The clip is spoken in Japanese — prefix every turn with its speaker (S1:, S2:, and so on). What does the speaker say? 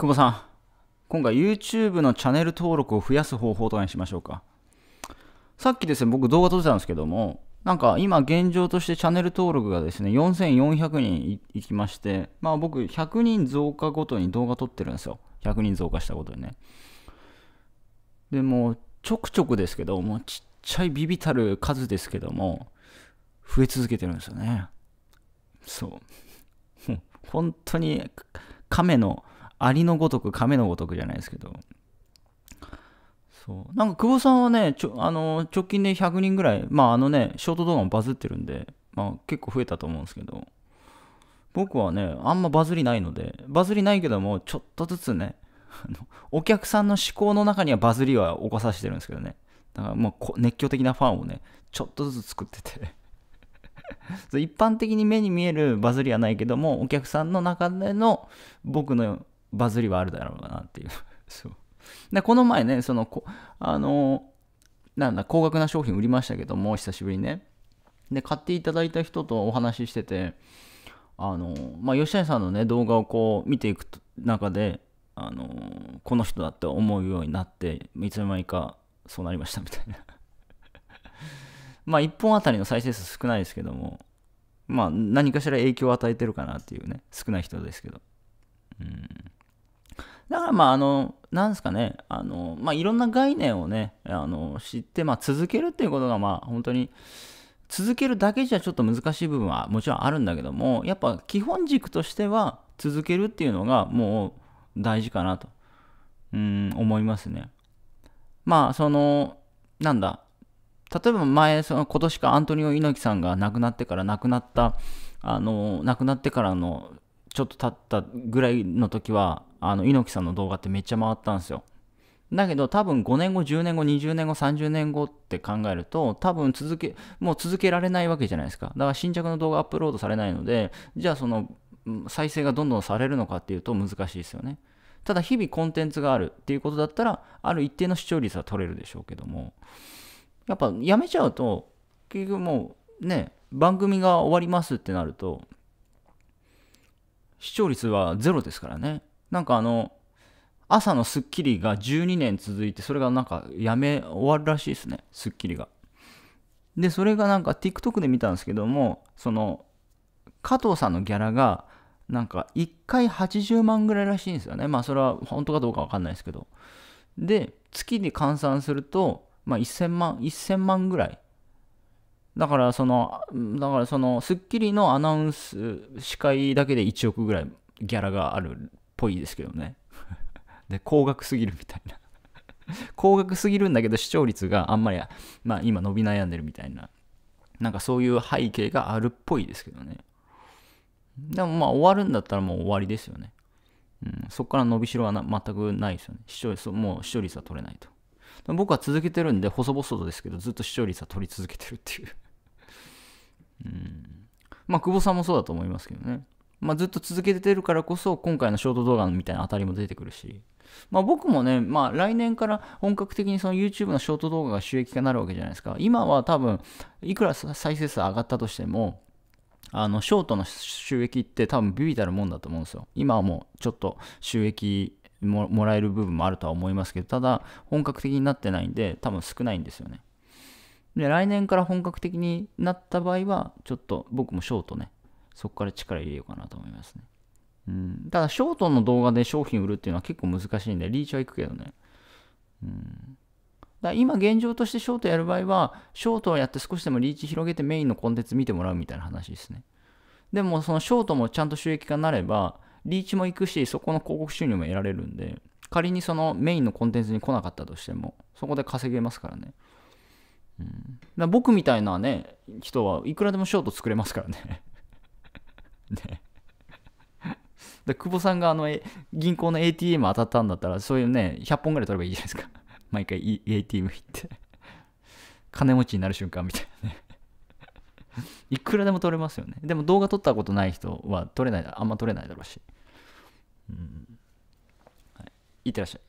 S1: 久保さん、今回 YouTube のチャンネル登録を増やす方法とかにしましょうか。さっきですね、僕動画撮ってたんですけども、なんか今現状としてチャンネル登録がですね、4400人いきまして、まあ僕100人増加ごとに動画撮ってるんですよ。100人増加したことにね。でも、ちょくちょくですけど、もうちっちゃいビビたる数ですけども、増え続けてるんですよね。そう。もう本当に亀のありのごとく、亀のごとくじゃないですけど。そう。なんか、久保さんはね、ちょあの直近で100人ぐらい、まあ、あのね、ショート動画もバズってるんで、まあ、結構増えたと思うんですけど、僕はね、あんまバズりないので、バズりないけども、ちょっとずつね、お客さんの思考の中にはバズりは起こさせてるんですけどね。だからもう熱狂的なファンをね、ちょっとずつ作ってて 一般的に目に見えるバズりはないけども、お客さんの中での僕のバズりはあるだろうなっていう そうでこの前ねそのこあのなんだ高額な商品売りましたけども久しぶりにねで買っていただいた人とお話ししててあのまあ吉谷さんのね動画をこう見ていく中であのこの人だって思うようになっていつの間にかそうなりましたみたいな まあ1本あたりの再生数少ないですけどもまあ何かしら影響を与えてるかなっていうね少ない人ですけどだからまああの、なんですかね、あの、まあいろんな概念をね、あの、知って、まあ続けるっていうことがまあ本当に、続けるだけじゃちょっと難しい部分はもちろんあるんだけども、やっぱ基本軸としては続けるっていうのがもう大事かなと、うん、思いますね。まあその、なんだ、例えば前、その今年かアントニオ猪木さんが亡くなってから亡くなった、あの、亡くなってからのちょっと経ったぐらいの時は、あの、猪木さんの動画ってめっちゃ回ったんですよ。だけど多分5年後、10年後、20年後、30年後って考えると、多分続け、もう続けられないわけじゃないですか。だから新着の動画アップロードされないので、じゃあその、再生がどんどんされるのかっていうと難しいですよね。ただ日々コンテンツがあるっていうことだったら、ある一定の視聴率は取れるでしょうけども、やっぱやめちゃうと、結局もうね、番組が終わりますってなると、視聴率はゼロですからね。なんかあの、朝の『スッキリ』が12年続いて、それがなんかやめ終わるらしいですね、『スッキリ』が。で、それがなんか TikTok で見たんですけども、その、加藤さんのギャラが、なんか1回80万ぐらいらしいんですよね。まあそれは本当かどうかわかんないですけど。で、月に換算すると、まあ1000万、1000万ぐらいだからその、だからその、スッキリのアナウンス、司会だけで1億ぐらいギャラがあるっぽいですけどね。で、高額すぎるみたいな。高額すぎるんだけど視聴率があんまり、まあ今伸び悩んでるみたいな。なんかそういう背景があるっぽいですけどね。でもまあ終わるんだったらもう終わりですよね。うん、そこから伸びしろは全くないですよね。視聴率、もう視聴率は取れないと。僕は続けてるんで、細々とですけど、ずっと視聴率は取り続けてるっていううん。まあ、久保さんもそうだと思いますけどね。まあ、ずっと続けてるからこそ、今回のショート動画みたいな当たりも出てくるし。まあ、僕もね、まあ、来年から本格的にその YouTube のショート動画が収益化になるわけじゃないですか。今は多分、いくら再生数上がったとしても、あの、ショートの収益って多分ビビたるもんだと思うんですよ。今はもうちょっと収益もらえる部分もあるとは思いますけど、ただ本格的になってないんで、多分少ないんですよね。で、来年から本格的になった場合は、ちょっと僕もショートね、そこから力入れようかなと思いますね。うん、ただ、ショートの動画で商品売るっていうのは結構難しいんで、リーチはいくけどね。うん、だ今現状としてショートやる場合は、ショートをやって少しでもリーチ広げてメインのコンテンツ見てもらうみたいな話ですね。でもそのショートもちゃんと収益化になれば、リーチも行くし、そこの広告収入も得られるんで、仮にそのメインのコンテンツに来なかったとしても、そこで稼げますからね。うん、だ僕みたいなね、人はいくらでもショート作れますからね。ね。で久保さんがあの銀行の ATM 当たったんだったら、そういうね、100本ぐらい取ればいいじゃないですか。毎回 ATM 行って。金持ちになる瞬間みたいなねいくらでも撮れますよね。でも動画撮ったことない人は撮れない、あんま撮れないだろうし。はい、いってらっしゃい